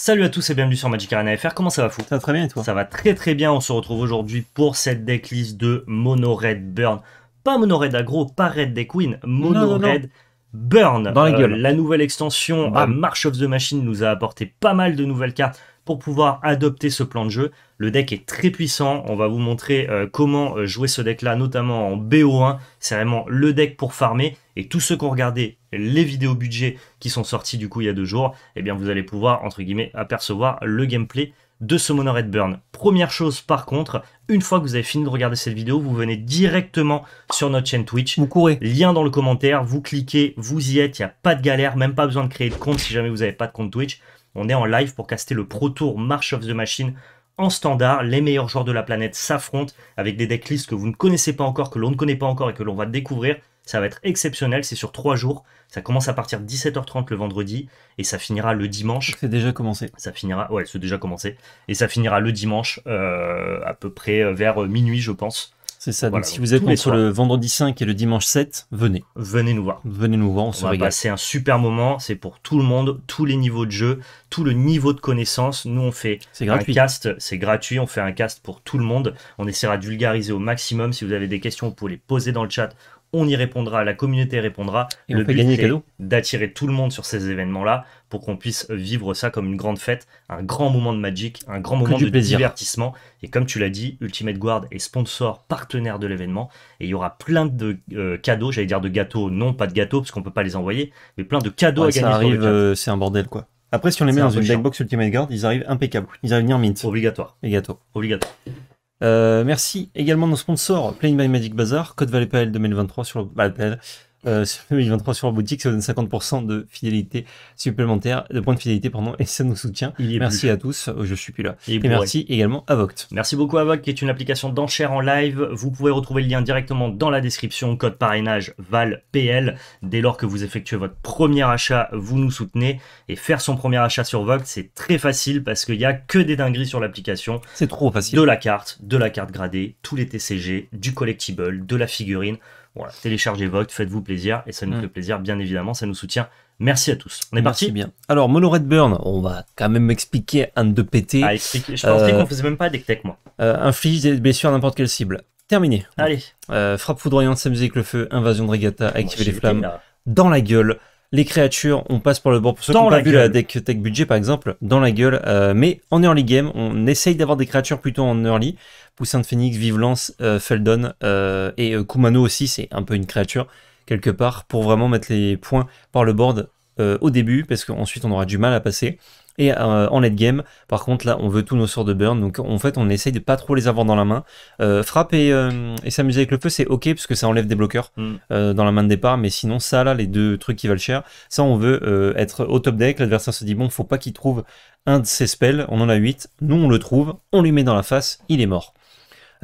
Salut à tous et bienvenue sur Magic Arena FR, comment ça va Fou Ça va très bien et toi Ça va très très bien, on se retrouve aujourd'hui pour cette decklist de Mono Red Burn. Pas Mono Red Agro, pas Red Deck Queen, Mono Red Burn. Dans la euh, gueule. la nouvelle extension à euh, March of the Machine nous a apporté pas mal de nouvelles cartes pour pouvoir adopter ce plan de jeu. Le deck est très puissant, on va vous montrer euh, comment jouer ce deck là, notamment en BO1. C'est vraiment le deck pour farmer et tous ceux qui ont regardé les vidéos budget qui sont sorties du coup il y a deux jours, eh bien vous allez pouvoir entre guillemets apercevoir le gameplay de ce mono Burn. Première chose par contre, une fois que vous avez fini de regarder cette vidéo, vous venez directement sur notre chaîne Twitch. Vous courez. Lien dans le commentaire, vous cliquez, vous y êtes, il n'y a pas de galère, même pas besoin de créer de compte si jamais vous n'avez pas de compte Twitch. On est en live pour caster le Pro Tour March of the Machine en standard, les meilleurs joueurs de la planète s'affrontent avec des decklists que vous ne connaissez pas encore, que l'on ne connaît pas encore et que l'on va découvrir. Ça va être exceptionnel, c'est sur trois jours. Ça commence à partir de 17h30 le vendredi et ça finira le dimanche. C'est déjà commencé. Ça finira, ouais, c'est déjà commencé. Et ça finira le dimanche euh, à peu près euh, vers euh, minuit, je pense donc, si vous êtes sur le vendredi 5 et le dimanche 7, venez. Venez nous voir. Venez nous voir, on, un super moment. C'est pour tout le monde, tous les niveaux de jeu, tout le niveau de connaissance. Nous, on fait un cast, c'est gratuit. On fait un cast pour tout le monde. On essaiera de vulgariser au maximum. Si vous avez des questions, vous pouvez les poser dans le chat on y répondra, la communauté répondra. Et le d'attirer tout le monde sur ces événements-là pour qu'on puisse vivre ça comme une grande fête, un grand moment de Magic, un grand moment de divertissement. Et comme tu l'as dit, Ultimate Guard est sponsor, partenaire de l'événement. Et il y aura plein de euh, cadeaux, j'allais dire de gâteaux, non pas de gâteaux parce qu'on peut pas les envoyer, mais plein de cadeaux à gagner. Ça arrive, euh, c'est un bordel quoi. Après, si on les met dans une deckbox Ultimate Guard, ils arrivent impeccables. Ils arrivent venir mint. Obligatoire. Et gâteaux. Obligatoire. Euh, merci également nos sponsors, Playing by Magic Bazaar, Code Valley PL 2023 sur le, PL. Euh, sur 23 sur la boutique, ça vous donne 50% de fidélité supplémentaire, de points de fidélité, pardon, et ça nous soutient. Merci à tous, oh, je suis plus là. Et, merci également à Voct. Merci beaucoup à Voct, qui est une application d'enchères en live. Vous pouvez retrouver le lien directement dans la description, code parrainage VALPL. Dès lors que vous effectuez votre premier achat, vous nous soutenez. Et faire son premier achat sur Voct, c'est très facile parce qu'il n'y a que des dingueries sur l'application. C'est trop facile. De la carte, de la carte gradée, tous les TCG, du collectible, de la figurine. Voilà, téléchargez Vogt, faites-vous plaisir et ça nous fait plaisir, bien évidemment, ça nous soutient. Merci à tous. On est parti. Alors, Mono Burn, on va quand même m'expliquer un de pété. Ah, je pensais euh, qu'on faisait même pas des tech, moi. Euh, inflige des blessures à n'importe quelle cible. Terminé. Allez. Euh, frappe foudroyante, s'amuser avec le feu, invasion de regatta, activer les flammes. Dans la gueule. Les créatures, on passe pour le bord. Pour ceux qui pas vu la deck tech budget, par exemple, dans la gueule. mais en early game, on essaye d'avoir des créatures plutôt en early. Poussin de Phoenix, Vivelance, euh, Feldon euh, et euh, Kumano aussi, c'est un peu une créature quelque part pour vraiment mettre les points par le board au début parce qu'ensuite on aura du mal à passer. Et en late game, par contre là on veut tous nos sorts de burn, donc en fait on essaye de pas trop les avoir dans la main. frappe et, s'amuser avec le feu c'est ok parce que ça enlève des bloqueurs mm. dans la main de départ, mais sinon ça là les deux trucs qui valent cher, ça on veut être au top deck, l'adversaire se dit bon faut pas qu'il trouve un de ses spells, on en a 8, nous on le trouve, on lui met dans la face, il est mort.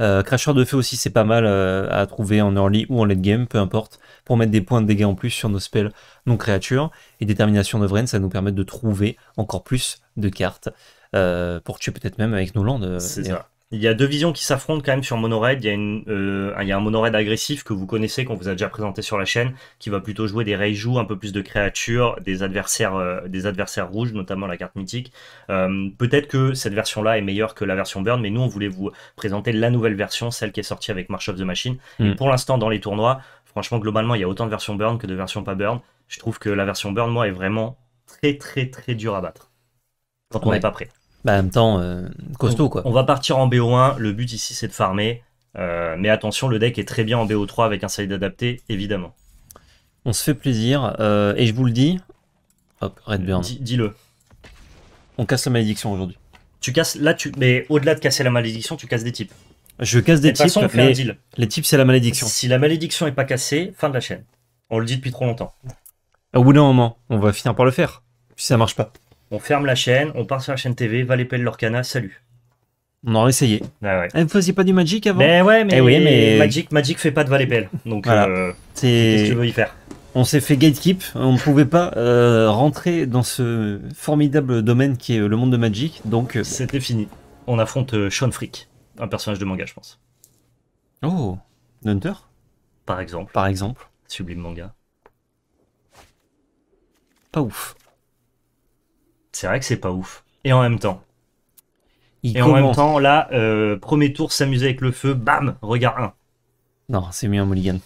Euh, Crasher de feu aussi, c'est pas mal euh, à trouver en early ou en late game, peu importe, pour mettre des points de dégâts en plus sur nos spells non créatures. Et détermination de Vren ça nous permet de trouver encore plus de cartes euh, pour tuer peut-être même avec nos landes. Il y a deux visions qui s'affrontent quand même sur Monoraid. Il y a, une, euh, il un Monoraid agressif que vous connaissez, qu'on vous a déjà présenté sur la chaîne, qui va plutôt jouer des Reiju, un peu plus de créatures, des adversaires, euh, des adversaires rouges, notamment la carte mythique. Euh, peut-être que cette version-là est meilleure que la version Burn, mais nous, on voulait vous présenter la nouvelle version, celle qui est sortie avec March of the Machine. Et hmm. pour l'instant, dans les tournois, franchement, globalement, il y a autant de versions Burn que de versions pas Burn. Je trouve que la version Burn, moi, est vraiment très, très, très dure à battre quand on n'est pas prêt. Bah, en même temps, euh, costaud quoi. On va partir en BO1. Le but ici, c'est de farmer. Euh, mais attention, le deck est très bien en BO3 avec un side adapté, évidemment. On se fait plaisir. Euh, et je vous le dis. Hop, Redburn. Dis-le. On casse la malédiction aujourd'hui. Tu casses. Là, tu. Mais au-delà de casser la malédiction, tu casses des types. Je casse des types. mais deal. Les types, c'est la malédiction. Si la malédiction est pas cassée, fin de la chaîne. On le dit depuis trop longtemps. Au bout d'un moment, on va finir par le faire. Si ça marche pas. On ferme la chaîne, on part sur la chaîne TV, Valépel Lorcana, salut. On aurait essayé. Elle ne faisait pas du Magic avant Mais ouais, mais, eh Magic, Magic fait pas de Valépel. Donc, euh, qu'est-ce que tu veux y faire on s'est fait gatekeep, on ne pouvait pas euh, rentrer dans ce formidable domaine qui est euh, le monde de Magic, donc... C'était fini. On affronte Sean Frick, un personnage de manga, je pense. Oh, Hunter Par exemple. Par exemple. Sublime manga. Pas ouf c'est vrai que c'est pas ouf. Et en même temps. et en même temps, là, euh, premier tour, s'amuser avec le feu, bam, regard 1. Non, c'est mieux un mulligan.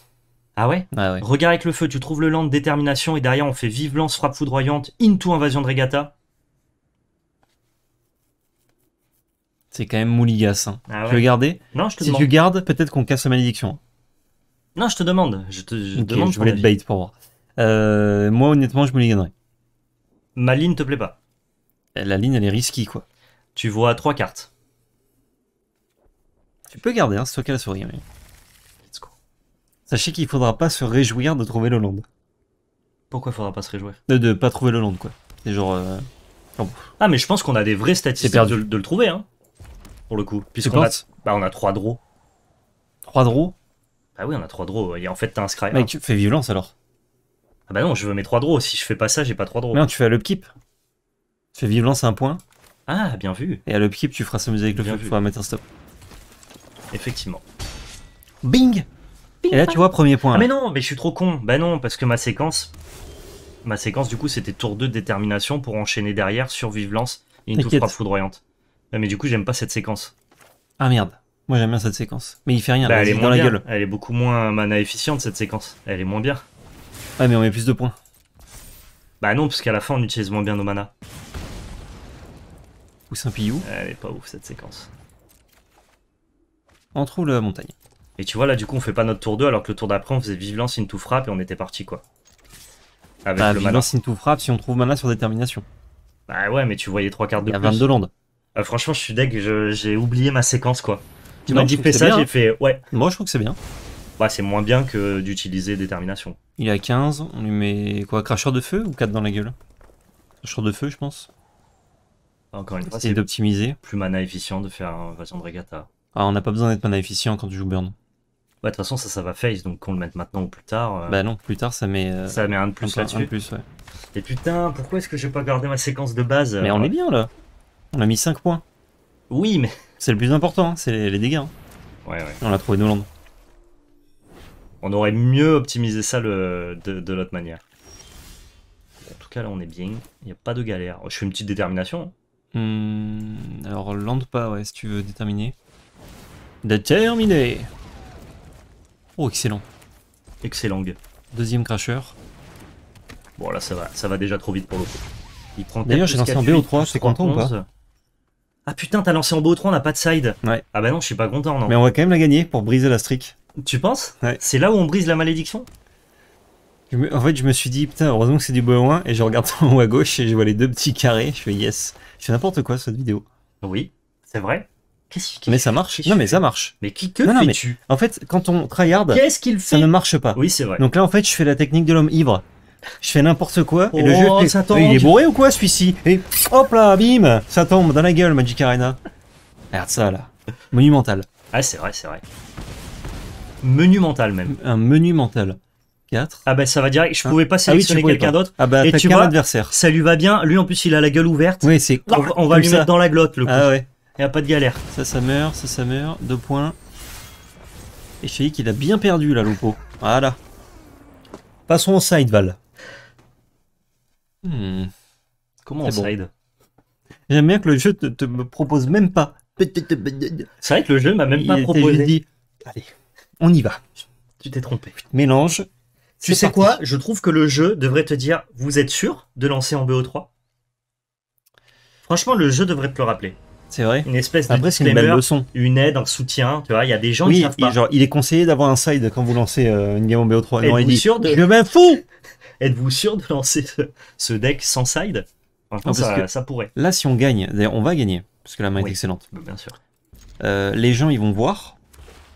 Ah, ah ouais, Regard avec le feu, tu trouves le land, détermination, et derrière on fait vive lance, frappe foudroyante, into invasion de regatta. C'est quand même mouligas. Hein. Ah tu veux garder Non, je te demande. Si tu gardes, peut-être qu'on casse la malédiction. Hein. Non, je te demande. Je, te, je demande. Je voulais te bait pour voir. Euh, moi, honnêtement, je mulliganerais. Ma ligne te plaît pas la ligne, elle est risquée, quoi. Tu vois trois cartes. Tu peux garder, hein, stocker la souris. Mais... Let's go. Sachez qu'il faudra pas se réjouir de trouver le land. Pourquoi faudra pas se réjouir de, pas trouver le land quoi. C'est genre... Euh, ah, mais je pense qu'on a des vraies statistiques perdu. De, de, le trouver, hein. Pour le coup. Puisqu'on a, bah, on a trois draws. Trois draws Bah oui, on a trois draws. Et en fait, t'as un scry. Mais tu fais violence, alors. Ah bah non, je veux mes trois draws. Si je fais pas ça, j'ai pas trois draws. Non, tu fais le l'upkeep. Je fais un point. Ah, bien vu. Et à l'upkeep, tu feras s'amuser avec le feu. mettre un stop. Effectivement. Bing, Et là, tu vois, premier point. Ah, mais non, mais je suis trop con. Bah non, parce que ma séquence. Ma séquence, du coup, c'était tour 2 de détermination pour enchaîner derrière sur vive et une touche pas foudroyante. Mais du coup, j'aime pas cette séquence. Ah merde. Moi, j'aime bien cette séquence. Mais il fait rien. Bah, elle est moins la gueule. Elle est beaucoup moins mana efficiente, cette séquence. Elle est moins bien. Ah mais on met plus de points. Bah non, parce qu'à la fin, on utilise moins bien nos manas ou Saint-Pillou. Euh, elle est pas ouf cette séquence. On trouve la montagne. Et tu vois, là, du coup, on fait pas notre tour 2, alors que le tour d'après, on faisait Vigilance, Into Frappe, et on était parti, quoi. Avec bah, le Vigilance, Into Frappe, si on trouve Mana sur Détermination. Bah ouais, mais tu voyais trois cartes de Il y a 22 euh, franchement, je suis deg, j'ai oublié ma séquence, quoi. Tu m'as dit fait ça, j'ai fait ouais. Moi, je trouve que c'est bien. Bah, c'est moins bien que d'utiliser Détermination. Il a à 15, on lui met quoi Cracheur de feu ou 4 dans la gueule Cracheur de feu, je pense. Encore une fois, c'est d'optimiser. Plus mana efficient de faire une version de Regatta. Ah, on n'a pas besoin d'être mana efficient quand tu joues Burn. Ouais, de toute façon, ça, ça va face, donc qu'on le mette maintenant ou plus tard. Euh, bah non, plus tard, ça met. Euh, ça met un de plus là-dessus. Et putain, pourquoi est-ce que je j'ai pas gardé ma séquence de base euh, Mais on est bien là. On a mis 5 points. Oui, mais. C'est le plus important, hein, c'est les, dégâts. Hein. Ouais, ouais. On l'a trouvé landes. On aurait mieux optimisé ça le... de, l'autre manière. En tout cas, là, on est bien. Il n'y a pas de galère. Oh, je fais une petite détermination. Hein. Hmm, alors, lande pas, ouais, si tu veux déterminer. Déterminé Oh, excellent. Excellent. Deuxième crasher. Bon, là, ça va, ça va déjà trop vite pour l'autre. Il prend D'ailleurs, j'ai lancé en BO3, c'est content ou pas Ah putain, t'as lancé en BO3, on a pas de side. Ouais. Ah bah non, je suis pas content, non. Mais on va quand même la gagner pour briser la streak. Tu penses C'est là où on brise la malédiction en fait, je me suis dit, putain, heureusement que c'est du loin, et je regarde en haut à gauche et je vois les deux petits carrés. Je fais yes. Je fais n'importe quoi cette vidéo. Oui, c'est vrai. mais ça marche. Non, mais ça marche. Mais qui que fais-tu En fait, quand on tryhard, Ça ne marche pas. Oui, c'est vrai. Donc là, en fait, je fais la technique de l'homme ivre. Je fais n'importe quoi et le oh, jeu. Ça Il est bourré ou quoi celui-ci Et hop là, bim, ça tombe dans la gueule, Magic Arena. Regarde ça là, monumental. Ah, c'est vrai, c'est vrai. Monumental même. Un menu mental. Ah ben bah, ça va dire, je ah. pouvais pas ah sélectionner quelqu'un d'autre. Ah bah, et tu vois, adversaire. ça lui va bien, lui en plus il a la gueule ouverte. Oui, c'est on, on va lui mettre dans la glotte le coup. Ah ouais. Il a pas de galère. Ça ça meurt, ça ça meurt, deux points. Et je sais qu'il a bien perdu là Lopo. Voilà. Passons au sideval. Hmm. Comment on side J'aime bien que le jeu te, te me propose même pas. C'est vrai que le jeu m'a même pas proposé. Dit, allez, on y va. Tu t'es trompé. Mélange, tu sais quoi Je trouve que le jeu devrait te dire vous êtes sûr de lancer en BO3 Franchement, le jeu devrait te le rappeler. C'est vrai. Une espèce de une aide, un soutien. Tu il y a des gens qui savent pas. il est conseillé d'avoir un side quand vous lancez euh, une game en BO3. Non, il dit, sûr de... Je m'en fous Êtes-vous sûr de lancer ce, deck sans side ça, que ça, pourrait. Là, si on gagne, d'ailleurs, on va gagner, parce que la main est excellente. Bien sûr. Euh, les gens, ils vont voir.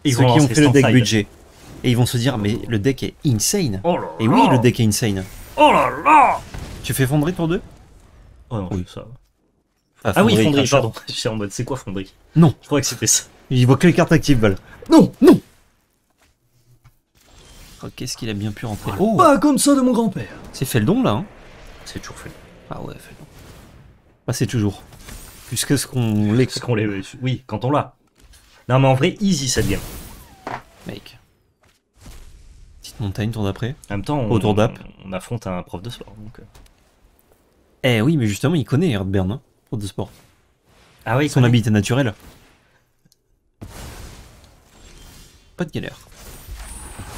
Ils ceux qui ont fait le deck budget et ils vont se dire mais le deck est insane. Oh et oui, le deck est insane. Oh là là Tu fais Fondry pour deux Oh ça ah, ah, oui, fonderie, ah, pardon. suis en mode, c'est quoi fonderie Non. Je croyais que c'était ça. Il voit que les cartes actives valent. Non, non oh, Qu'est-ce qu'il a bien pu rentrer oh. Pas comme ça de mon grand-père C'est fait là, hein. C'est toujours fait Ah ouais, Feldon. Bah, c'est toujours. Puisque ce qu'on les. Oui, quand on l'a. Non, mais en vrai, easy cette game. Mec montagne tour d'après. En même temps, on, Autour affronte un prof de sport. Donc... Euh. Eh oui, mais justement, il connaît Herbert hein, prof de sport. Ah oui, Son habitat naturel. Pas de galère.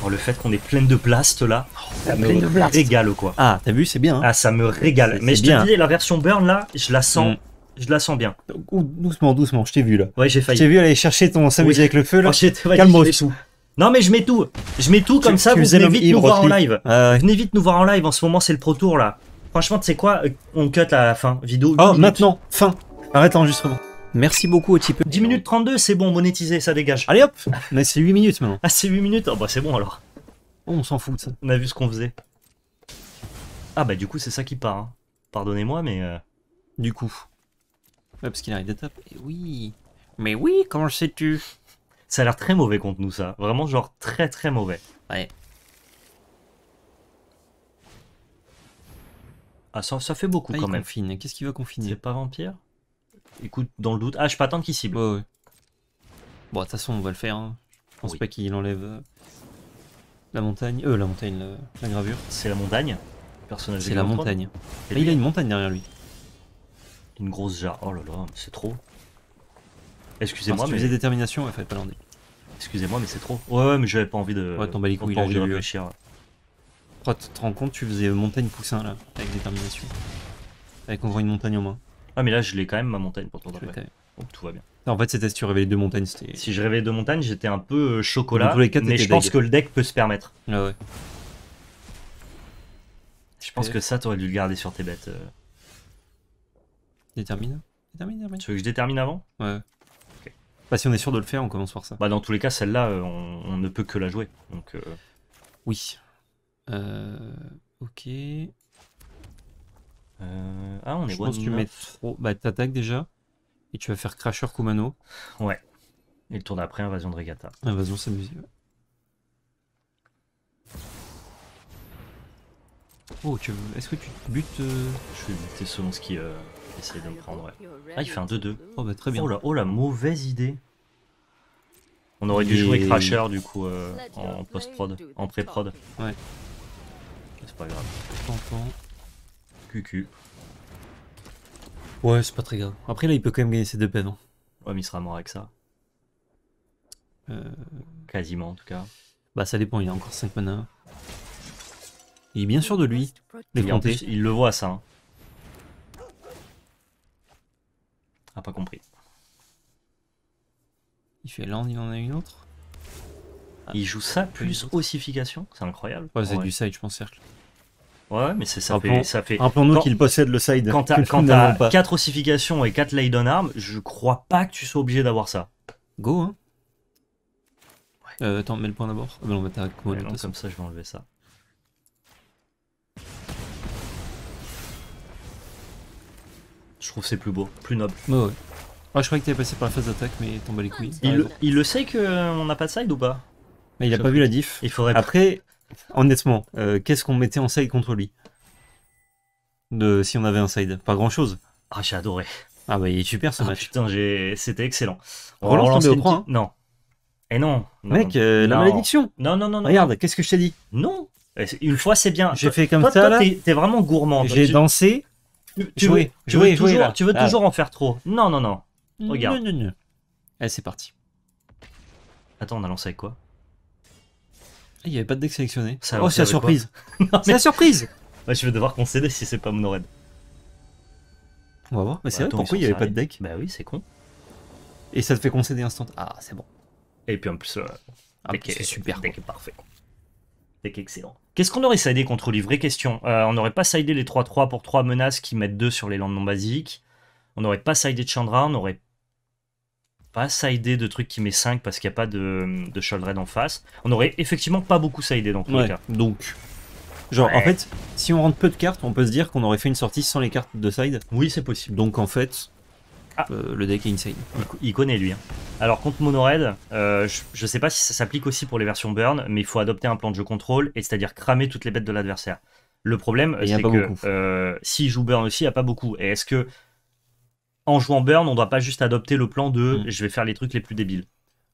Oh, le fait qu'on est plein de plastes là, oh, ça me régale quoi. Ah, t'as vu, c'est bien. Hein. Ah, ça me régale. Mais je te dis, la version burn là, je la sens. Mm. Je la sens bien. Doucement, doucement, je t'ai vu là. Ouais, j'ai failli. Je vu aller chercher ton s'amuser avec le feu là. Oh, Calme-toi. Non mais je mets tout, je mets tout comme ça, vous venez vite nous voir en live. Euh... Venez vite nous voir en live, en ce moment c'est le pro tour là. Franchement, tu sais quoi, euh, on cut à la fin, vidéo. Oh, maintenant, fin. Arrête l'enregistrement. Merci beaucoup au type. 10 minutes 32, c'est bon, monétiser, ça dégage. Allez hop Mais c'est 8 minutes maintenant. Ah, c'est 8 minutes Oh bah c'est bon alors. on s'en fout de ça. On a vu ce qu'on faisait. Ah bah du coup, c'est ça qui part. Hein. Pardonnez-moi, mais... Euh, du coup. Ouais, parce qu'il arrive des eh oui Mais oui, comment sais-tu ça a l'air très mauvais contre nous, ça. Vraiment, genre, très très mauvais. Ouais. Ah, ça, fait beaucoup ah, quand même. confine. Qu'est-ce qu'il veut confiner C'est pas vampire Écoute, dans le doute... Ah, je pas attendre qu'il cible. Bon, de toute façon, on va le faire. Hein. Je pense pas qu'il enlève euh, la montagne. Euh, la montagne, la, gravure. C'est la montagne Personnage C'est la montagne. Ah, il a une montagne derrière lui. Une grosse jarre. Oh là là, c'est trop. Excusez-moi, mais... détermination, il fallait pas l'enlever. Excusez-moi, mais c'est trop. Ouais, ouais, mais j'avais pas envie de. Ouais, t'en oh, tu te rends compte, tu faisais montagne poussin là, avec détermination. Avec encore une montagne en main. Ah, mais là, je l'ai quand même ma montagne pour ton d'après. tout va bien. en fait, c'était si tu révélais deux montagnes, c'était. Si je révélais deux montagnes, j'étais un peu euh, chocolat. mais je pense que le deck peut se permettre. Ah ouais. Je pense que ça, t'aurais dû le garder sur tes bêtes. Euh. Détermine. Détermine, détermine. Tu veux que je détermine avant Ouais. Bah, si on est sûr de le faire, on commence par ça. Bah, dans tous les cas, celle-là, euh, on, ne peut que la jouer. Donc, euh, Oui. Euh, ok. ah, on est Je pense que tu mets trop. Bah, t'attaques déjà. Et tu vas faire Crasher Kumano. Ouais. Et le tour d'après, Invasion de Regatta. Invasion, c'est Oh, est-ce que tu te butes Je vais buter selon ce qui essayer de le prendre, ouais. Ah, il fait un 2-2. Oh, bah très bien. Oh, oh la, mauvaise idée. On aurait dû jouer Crasher, du coup, euh, en post-prod, en pré-prod. Ouais. C'est pas grave. Tantant. QQ. Ouais, c'est pas très grave. Après, là, il peut quand même gagner ses deux peines hein. Ouais, mais il sera mort avec ça. Euh. Quasiment, en tout cas. Bah, ça dépend, il a encore 5 mana. Il est bien sûr de lui. Il, il le voit, ça. Hein. pas compris. Il fait land, il en a une autre ah. Il joue ça plus ossification, c'est incroyable. Ouais, c'est du side, je pense, cercle. Ouais, mais c'est ça, fait, ça fait. Rappelons-nous qu'il possède le side. Quand t'as 4 ossifications et 4 laid on arm, je crois pas que tu sois obligé d'avoir ça. Go, hein. Ouais. Euh, attends, mets le point d'abord. Ah, comme ça, je vais enlever ça. Je trouve c'est plus beau, plus noble. Bah ouais, ah, je croyais que t'avais passé par la phase d'attaque, mais tombe les couilles. Il, le, sait qu'on euh, n'a pas de side ou pas Mais il a pas vu la diff. Il faudrait. Après, honnêtement, euh, qu'est-ce qu'on mettait en side contre lui De si on avait un side Pas grand-chose. Ah, j'ai adoré. Ah bah il est super ce ah, match. Putain, c'était excellent. On relance au 3. Non. Et eh non. Mec, euh, la malédiction. Non, non, non. non Regarde, qu'est-ce que je t'ai dit Non. Eh, une fois, c'est bien. J'ai fait comme ça ça. Toi, t'es vraiment gourmand. J'ai dansé tu, veux, tu toujours, tu veux ah. toujours en faire trop. Non, non, non. Regarde. Allez, c'est parti. Attends, on a lancé avec quoi ah, Il n'y avait pas de deck sélectionné. oh, c'est la surprise. C'est la surprise bah, Je vais devoir concéder si c'est pas mon raid On va voir. Mais c'est vrai, pourquoi il n'y avait pas de deck Bah oui, c'est con. Et ça te fait concéder instantanément Ah, c'est bon. Et puis en plus, euh, ah, c'est super. Le parfait excellent. Qu'est-ce qu'on aurait sidé contre lui Vraie question. Euh, on n'aurait pas sidé les 3-3 pour 3 menaces qui mettent 2 sur les landes non basiques. On n'aurait pas de Chandra, on n'aurait pas sidé de trucs qui met 5 parce qu'il n'y a pas de, de Shouldred en face. On aurait effectivement pas beaucoup sidé dans tous les cas. Donc, genre en fait, si on rentre peu de cartes, on peut se dire qu'on aurait fait une sortie sans les cartes de side. Oui, c'est possible. Donc en fait, ah. Euh, le deck est insane. Il, connaît lui. Hein. Alors contre Monored, euh, je, ne sais pas si ça s'applique aussi pour les versions burn, mais il faut adopter un plan de jeu contrôle, et c'est-à-dire cramer toutes les bêtes de l'adversaire. Le problème, c'est que euh, s'il joue burn aussi, il n'y a pas beaucoup. Et est-ce que en jouant burn, on doit pas juste adopter le plan de hmm. je vais faire les trucs les plus débiles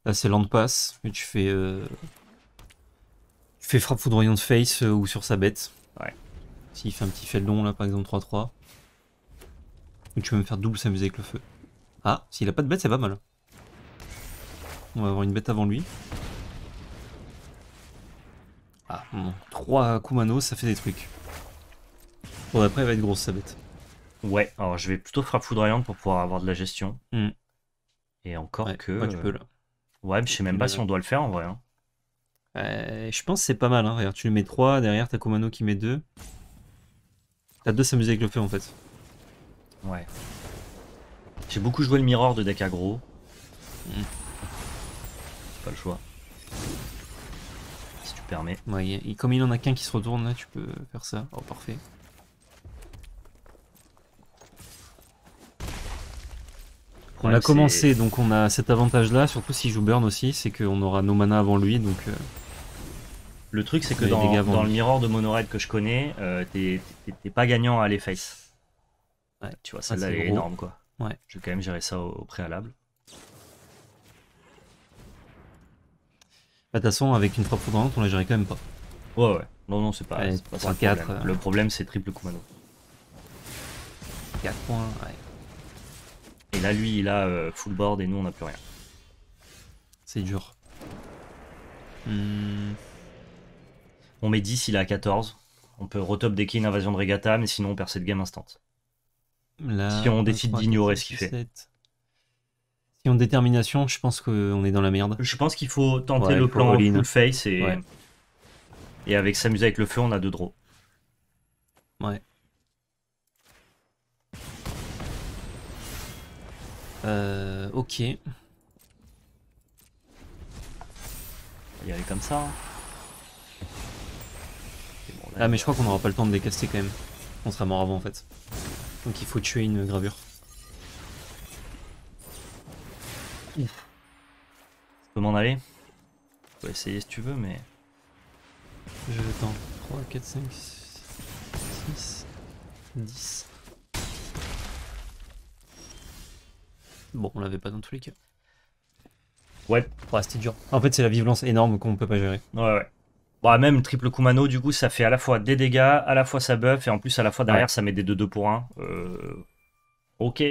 Là, c'est land pass, mais tu fais. Euh, tu fais frappe foudroyant de face ou sur sa bête. Ouais. S'il fait un petit long là, par exemple 3-3. Donc tu vas me faire double s'amuser avec le feu. Ah, s'il a pas de bête, c'est pas mal. On va avoir une bête avant lui. Ah, bon. 3 Kumano, ça fait des trucs. Bon, après, elle va être grosse, sa bête. Ouais, alors je vais plutôt frappe foudroyante pour pouvoir avoir de la gestion. Hmm. Et encore que... Ouais, tu peux, là. Ouais, je sais même pas si on doit le faire, en vrai. Hein. Euh, je pense que c'est pas mal. Hein. Regarde, tu lui mets 3, derrière t'as Kumano qui met 2. T'as deux s'amuser avec le feu, en fait. Ouais. J'ai beaucoup joué le mirror de deck aggro. c'est hmm. Pas le choix. Si tu permets. Ouais, et comme il en a qu'un qui se retourne là, tu peux faire ça. Oh, parfait. On a commencé, donc on a cet avantage là, surtout si je joue burn aussi, c'est qu'on aura nos manas avant lui, donc... Euh, le truc c'est que dans, le mirror de raid que je connais, euh, t'es pas gagnant à les face. Ouais, tu vois, celle-là, est énorme, quoi. Ouais. Je vais quand même gérer ça au, préalable. Bah, de toute façon, avec une propre foudroyante, on la gérait quand même pas. Ouais, ouais. Non, non, c'est pas, ça euh. le problème. c'est triple Kumano. 4 points, ouais. Et là, lui, il a euh, full board et nous, on n'a plus rien. C'est dur. Hmm. On met 10, il a 14. On peut retop decker une invasion de Regatta, mais sinon, on perd cette game instant si on décide d'ignorer ce qu'il fait. Si on détermination, je pense qu'on est dans la merde. Je pense qu'il faut tenter le plan full face et... avec s'amuser avec le feu, on a deux draws. Ouais. Euh, ok. Il y aller comme ça. Hein. ah mais je crois qu'on aura pas le temps de décaster quand même. On sera mort avant en fait. Donc il faut tuer une gravure. Tu peux m'en aller Tu peux essayer si tu veux, mais. Je t'en... 3, 4, 5, 6, 10. Bon, on l'avait pas dans tous les cas. Ouais. c'était dur. En fait, c'est la violence énorme qu'on peut pas gérer. Ouais, ouais. Bah, même triple Kumano, du coup, ça fait à la fois des dégâts, à la fois ça buff, et en plus, à la fois derrière, ça met des 2-2 pour 1. Euh, ok.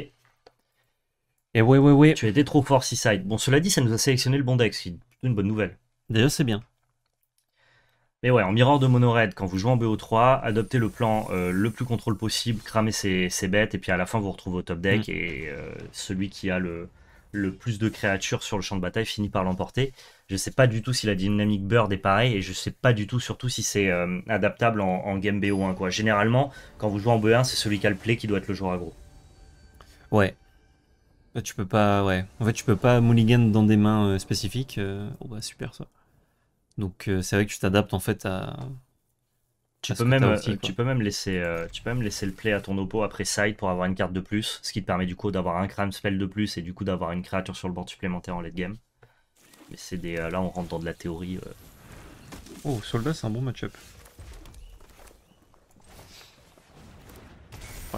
Et ouais, ouais, ouais. Tu étais trop fort, Seaside. Bon, cela dit, ça nous a sélectionné le bon deck, c'est une bonne nouvelle. D'ailleurs, c'est bien. Mais ouais, en miroir de mono quand vous jouez en BO3, adoptez le plan euh, le plus contrôle possible, cramez ses, bêtes, et puis à la fin, vous retrouvez au top deck, mm. et euh, celui qui a le, le plus de créatures sur le champ de bataille finit par l'emporter. Je sais pas du tout si la dynamique Bird est pareille et je sais pas du tout surtout si c'est euh, adaptable en, game BO1. Quoi. Généralement, quand vous jouez en BO1, c'est celui qui a le play qui doit être le joueur aggro. Ouais. Tu peux pas, ouais. En fait, tu peux pas mulligan dans des mains euh, spécifiques. Euh, oh bah super ça. Donc c'est vrai que tu t'adaptes en fait à, tu peux, même, euh, tu, peux même laisser, euh, tu peux même laisser le play à ton oppo après side pour avoir une carte de plus, ce qui te permet du coup d'avoir un crème spell de plus et du coup d'avoir une créature sur le board supplémentaire en late game. Mais c'est des, euh, là on rentre dans de la théorie. Oh, soldat c'est un bon matchup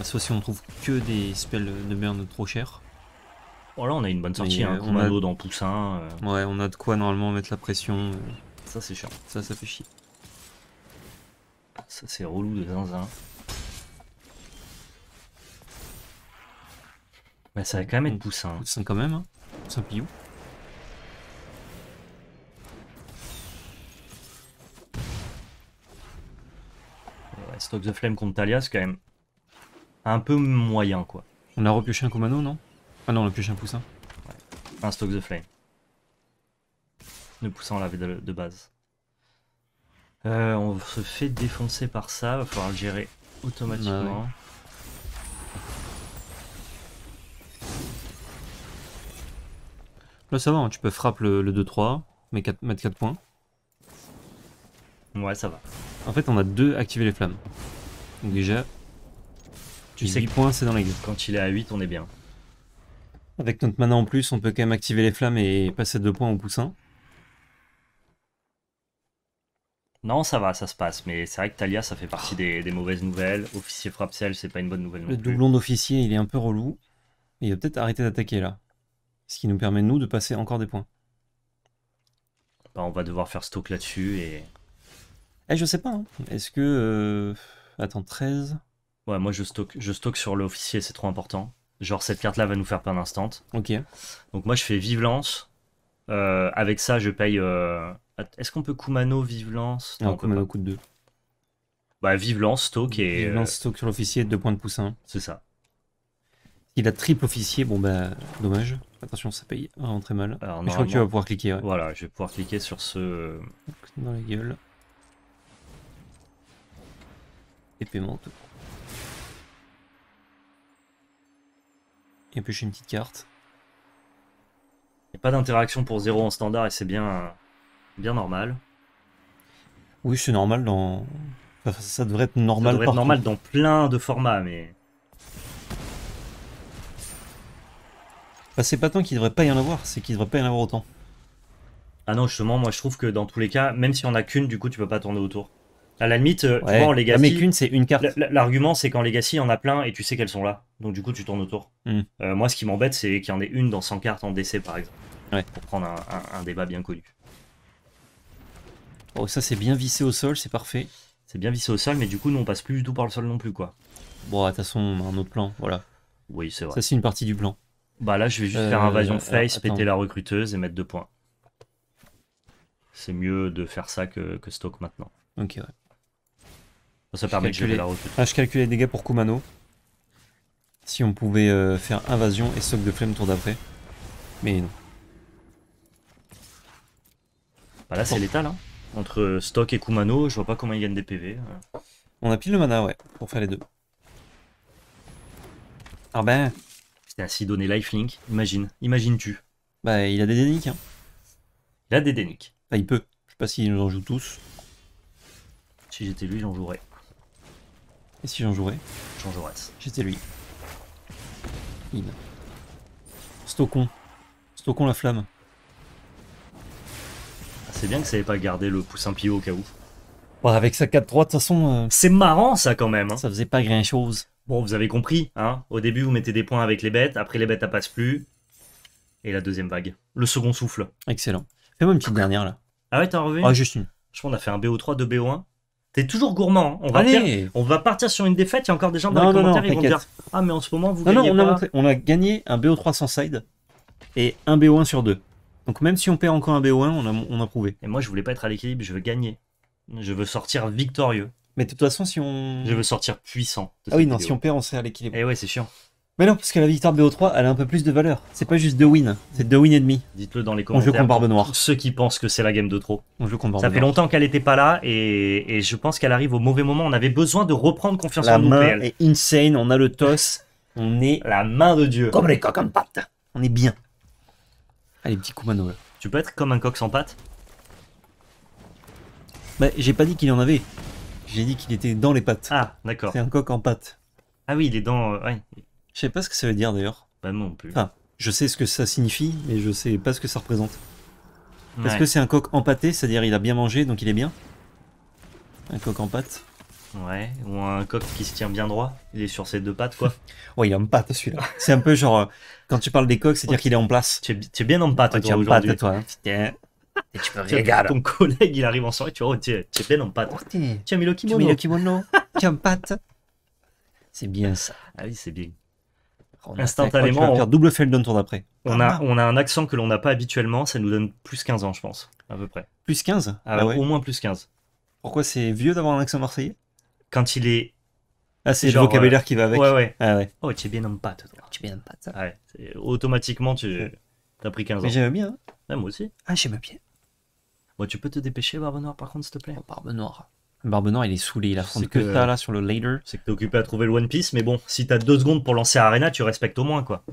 soit si on trouve que des spells de merde trop chers. Oh là on a une bonne sortie, hein, dans Poussin. Ouais on a de quoi normalement mettre la pression. Ça c'est cher Ça ça fait chier. Ça c'est relou de zinzin. Mais ça va quand même être mmh. poussin. Hein. Poussin quand même, Poussin Stock the Flame contre Talia, c'est quand même un peu moyen quoi. On a repioché un commando non Ah non, on a pioché un poussin. Un Stock the Flame. Le poussin on l'avait de base. Euh, on se fait défoncer par ça, va falloir le gérer automatiquement. Bah Là ça va, hein, tu peux frapper le, 2-3, mettre 4 points. Ouais ça va. En fait on a 2 activer les flammes. Donc déjà, tu sais que points c'est dans les Quand il est à 8 on est bien. Avec notre mana en plus on peut quand même activer les flammes et passer 2 points au poussin. Non, ça va, ça se passe, mais c'est vrai que Talia, ça fait partie des, mauvaises nouvelles. Officier Frapsel, c'est pas une bonne nouvelle. Non le doublon d'officier, il est un peu relou. il va peut-être arrêter d'attaquer là. Ce qui nous permet, nous, de passer encore des points. Bah, on va devoir faire stock là-dessus et. Eh, je sais pas. Hein. Est-ce que. Euh, attends, 13 Ouais, moi je stocke, je stocke sur l'officier, c'est trop important. Genre, cette carte-là va nous faire plein d'instants. Ok. Donc, moi je fais vive lance. Euh, avec ça, je paye. Euh, est-ce qu'on peut Kumano, Vive Lance Non, Kumano coûte 2. Bah, Vive Lance, Stoke et. Euh, Vive Lance, Stoke sur l'officier, 2 points de poussin. C'est ça. Il a triple officier, bon bah, dommage. Attention, ça paye vraiment très mal. je crois que tu vas pouvoir cliquer. Voilà, je vais pouvoir cliquer sur ce. Dans la gueule. Et paiement, tout. Et puis j'ai une petite carte. Il a pas d'interaction pour 0 en standard et c'est bien, bien normal. Oui, c'est normal dans. ça devrait être normal. Ça devrait être normal dans plein de formats, mais. c'est pas tant qu'il devrait pas y en avoir, c'est qu'il devrait pas y en avoir autant. Ah non, justement, moi je trouve que dans tous les cas, même si on a qu'une, du coup, tu peux pas tourner autour. À la limite, euh, en Legacy. Ah, mais qu'une, c'est une carte. L'argument, c'est qu'en Legacy, il y en a plein et tu sais qu'elles sont là donc du coup tu tournes autour. Hmm. Euh, moi, ce qui m'embête, c'est qu'il y en ait une dans 100 cartes en DC, par exemple, ouais. pour prendre un, débat bien connu. Oh, ça c'est bien vissé au sol, c'est parfait. C'est bien vissé au sol, mais du coup, nous on passe plus du tout par le sol non plus, quoi. Bon, de toute façon, on a un autre plan, voilà. Oui, c'est vrai. Ça, c'est une partie du plan. Bah là, je vais juste faire euh, invasion face, péter la recruteuse et mettre deux points. C'est mieux de faire ça que, stock maintenant. Ok, ouais. Ça, permet de gérer la recruteuse. Ah, je calcule les dégâts pour Kumano. Si on pouvait euh, faire invasion et soc de flemme tour d'après. Mais non. Bah là, c'est l'état, Hein. Entre Stock et Kumano, je vois pas comment il gagne des PV. Euh. On a pile le mana, ouais, pour faire les deux. Ah ben. C'était ainsi donné lifelink, imagine. imagine tu Bah, il a des déniques. Hein. Il a des déniques. Bah il peut. Je sais pas s'il nous en joue tous. Si j'étais lui, j'en jouerais. Et si j'en jouerais J'en jouerais. J'étais lui. Stockons. Stockons la flamme. Ah, c'est bien que ça n'ait pas gardé le poussin pio au cas où. avec sa 4-3, de toute façon. Euh, c'est marrant ça quand même. Hein. Ça faisait pas grand chose. Bon, vous avez compris, hein. Au début, vous mettez des points avec les bêtes, après les bêtes, elles passent plus. Et la deuxième vague. Le second souffle. Excellent. Fais-moi une petite dernière là. Ah ouais, t'as revu Ah, juste une. Je pense qu'on a fait un BO3, deux BO1. T'es toujours gourmand. Hein. On va, partir sur une défaite. Il y a encore des gens dans les commentaires qui vont dire Ah, mais en ce moment, vous gagnez. Non, on, A on a gagné un BO3 sans side et un BO1 sur deux Donc, même si on perd encore un BO1, on a, prouvé. Et moi, je voulais pas être à l'équilibre. Je veux gagner. Je veux sortir victorieux. Mais de toute façon, si on. Je veux sortir puissant. Ah oui, non, si on perd, on serait à l'équilibre. Et eh ouais, c'est chiant. Mais non, parce que la victoire BO3, elle a un peu plus de valeur. C'est pas juste deux win, c'est deux win et demi. Dites-le dans les commentaires. On joue contre Barbe Noire. ceux qui pensent que c'est la game de trop. On joue contre Barbe Ça fait longtemps qu'elle était pas là et, je pense qu'elle arrive au mauvais moment. On avait besoin de reprendre confiance en nous. main est insane, on a le toss, on est La main de Dieu. comme les coqs en pâte. On est bien. Allez, petit coup mano Tu peux être comme un coq sans pâte Bah, j'ai pas dit qu'il y en avait. J'ai dit qu'il était dans les pattes. Ah, d'accord. C'est un coq en pâte. Ah oui, il est dans. Euh, ouais. Je sais pas ce que ça veut dire d'ailleurs. Pas non plus. Enfin, je sais ce que ça signifie, mais je sais pas ce que ça représente. Parce que c'est un coq empâté, c'est-à-dire il a bien mangé, donc il est bien Un coq en pâte Ouais, ou un coq qui se tient bien droit, il est sur ses deux pattes quoi. ouais, il est en pâte celui-là. C'est un peu genre, euh, quand tu parles des coqs, c'est-à-dire qu'il est en place. Tu es, tu es bien en pâte es toi toi. Hein. Et tu peux regarder. Ton collègue il arrive en soirée, tu vois, oh, tu es, bien en pâte. tu as mis kimono. tu en pâte. C'est bien ça. Ah oui, c'est bien instantanément. Oh, double tour d'après. On, a, ah, bah. on a un accent que l'on n'a pas habituellement, ça nous donne plus 15 ans, je pense, à peu près. Plus 15 ah, ah Au moins plus 15. Pourquoi c'est vieux d'avoir un accent marseillais Quand il est. Ah, c'est le vocabulaire qui va euh, avec. Ouais, ouais. ouais. Oh, tu es bien en pâte, Tu es bien en pâte. Ouais, automatiquement, tu as pris 15 ans. Mais j'aime bien. Hein. moi aussi. Ah, j'aime bien. tu peux te dépêcher, Barbe Noire, par contre, s'il te plaît oh, Barbe Noire. Noire il est saoulé, il a que, que ça là sur le later. C'est que t'es occupé à trouver le One Piece, mais bon, si t'as deux secondes pour lancer Arena, tu respectes au moins quoi.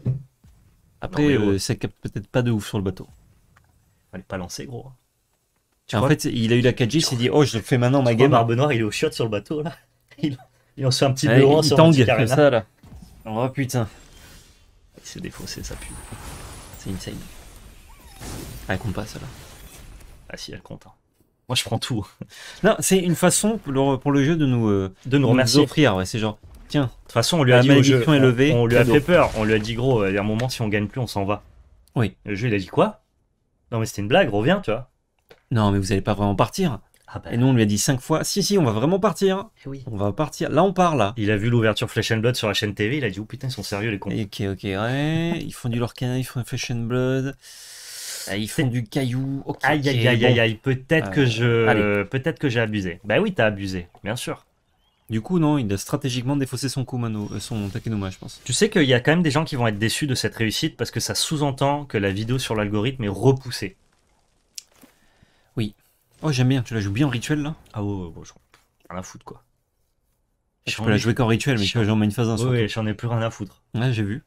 Après, ça euh, euh, capte peut-être pas de ouf sur le bateau. est pas lancer gros. en fait, il a eu la 4G, il s'est dit oh je fais maintenant ma game. Barbe il est au shot sur le bateau là. Il, il en fait un petit peu loin sur tangue, un ça là. Oh putain. Il s'est défaussé, ça pue. C'est insane. Elle compte pas ça là. Ah si, elle compte. Hein. Moi, je prends tout. non, c'est une façon pour le, jeu euh, de nous, de nous, remercier. offrir. Ouais, c'est genre, tiens. De toute façon, on lui a dit jeu, on, on, lui a fait peur. On lui a dit, gros, il a un moment, si on gagne plus, on s'en va. Oui. Le jeu, il a dit quoi Non, mais c'était une blague, reviens, tu vois. Non, mais vous allez pas vraiment partir. Ah ben... Et nous, on lui a dit cinq fois, si, si, on va vraiment partir. Eh oui. On va partir. Là, on part, là. Il a vu l'ouverture Flesh and Blood sur la chaîne TV, il a dit, oh putain, ils sont sérieux, les cons. Ok, ok, ouais. ils font du Lorcan, ils font Flesh and Blood. Euh, ils font du caillou. Okay, aïe, aïe, aïe, aïe, aïe. Peut-être que euh, je, peut-être que j'ai abusé. Bah oui, t'as abusé, bien sûr. Du coup, non, il a stratégiquement défaussé son Kumano, euh, son Takenoma, je pense. Tu sais qu'il y a quand même des gens qui vont être déçus de cette réussite parce que ça sous-entend que la vidéo sur l'algorithme est repoussée. Oui. Oh, j'aime bien. Tu la joues bien en rituel, là Ah ouais, ouais, ouais. Rien à foutre, quoi. Je peux la jouer qu'en rituel, mais j'en mets une phase 1 hein, Oui, j'en ai plus rien à foutre. Ouais, j'ai vu.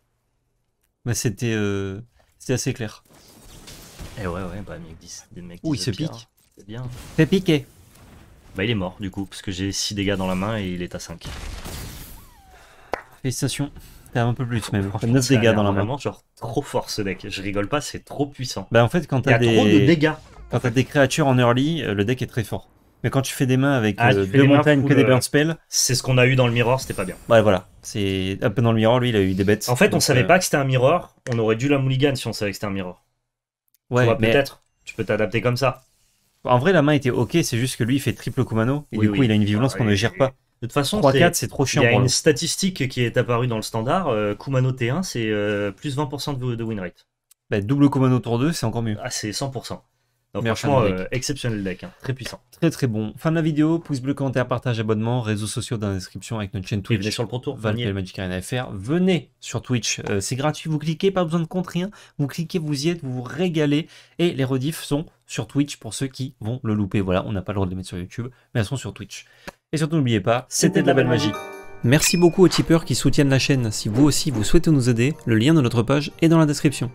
Bah, c'était euh... c'était assez clair. Eh ouais, ouais, bah, 10. Mecs Ouh, il se pique. C'est bien. Fais piquer. Bah, il est mort, du coup, parce que j'ai 6 dégâts dans la main et il est à 5. Félicitations. T'as un peu plus, mais bon. 9 dégâts dans la main. genre, trop fort ce deck. Je rigole pas, c'est trop puissant. Bah, en fait, quand t'as des. trop de dégâts. Quand t'as des créatures en early, euh, le deck est très fort. Mais quand tu fais des mains avec ah, euh, des montagnes que des euh, burn spells. C'est ce qu'on a eu dans le mirror, c'était pas bien. Ouais, bah, voilà. C'est un peu dans le mirror, lui, il a eu des bêtes. En fait, on savait pas que c'était un mirror. On aurait dû la mulligan si on savait que c'était un mirror. Ouais, peut-être. Tu peux t'adapter comme ça. En vrai, la main était ok, c'est juste que lui, il fait triple Kumano. Et du coup, il a une violence ah qu'on ne gère pas. De toute façon, 3-4, c'est trop chiant. Il y a une statistique qui est apparue dans le standard. Euh, Kumano T1, c'est euh, plus 20% de, de win rate. Bah, double Kumano tour 2, c'est encore mieux. Ah, c'est 100% franchement, euh, exceptionnel deck, hein. très puissant. Très très bon. Fin de la vidéo, pouce bleu, commentaire, partage, abonnement, réseaux sociaux dans la description avec notre chaîne Twitch. venez sur le contour, Venez. sur Twitch, euh, c'est gratuit, vous cliquez, pas besoin de compte, rien. Vous cliquez, vous y êtes, vous vous régalez. Et les rediffs sont sur Twitch pour ceux qui vont le louper. Voilà, on n'a pas le droit de les mettre sur YouTube, mais elles sont sur Twitch. Et surtout, n'oubliez pas, c'était de la belle magie. Merci beaucoup aux tipeurs qui soutiennent la chaîne. Si vous aussi vous souhaitez nous aider, le lien de notre page est dans la description.